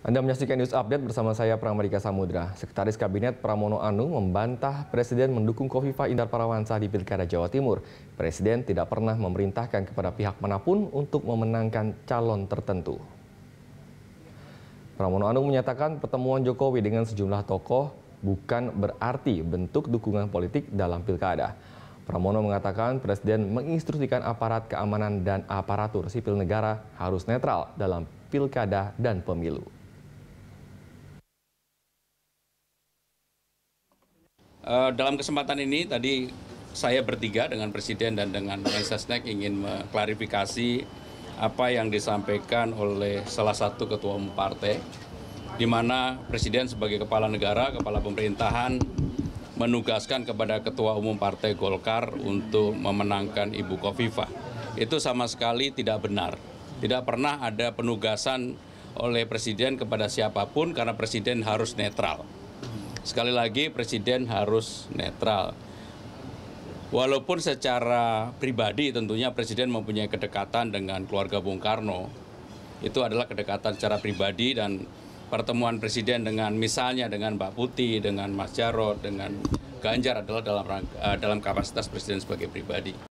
Anda menyaksikan news update bersama saya Pramadika Samudra. Sekretaris Kabinet Pramono Anung membantah Presiden mendukung Kofifa Indar Parawansa di Pilkada Jawa Timur. Presiden tidak pernah memerintahkan kepada pihak manapun untuk memenangkan calon tertentu. Pramono Anung menyatakan pertemuan Jokowi dengan sejumlah tokoh bukan berarti bentuk dukungan politik dalam Pilkada. Pramono mengatakan Presiden menginstruksikan aparat keamanan dan aparatur sipil negara harus netral dalam pilkada dan pemilu. Eh, dalam kesempatan ini tadi saya bertiga dengan Presiden dan dengan Mensesnek ingin mengklarifikasi apa yang disampaikan oleh salah satu ketua umum partai, di mana Presiden sebagai kepala negara, kepala pemerintahan, menugaskan kepada ketua umum partai Golkar untuk memenangkan Ibu Kofifa. Itu sama sekali tidak benar. Tidak pernah ada penugasan oleh Presiden kepada siapapun karena Presiden harus netral. Sekali lagi presiden harus netral. Walaupun secara pribadi tentunya presiden mempunyai kedekatan dengan keluarga Bung Karno. Itu adalah kedekatan secara pribadi dan pertemuan presiden dengan misalnya dengan Mbak Putih, dengan Mas Jarod, dengan Ganjar adalah dalam eh, dalam kapasitas presiden sebagai pribadi.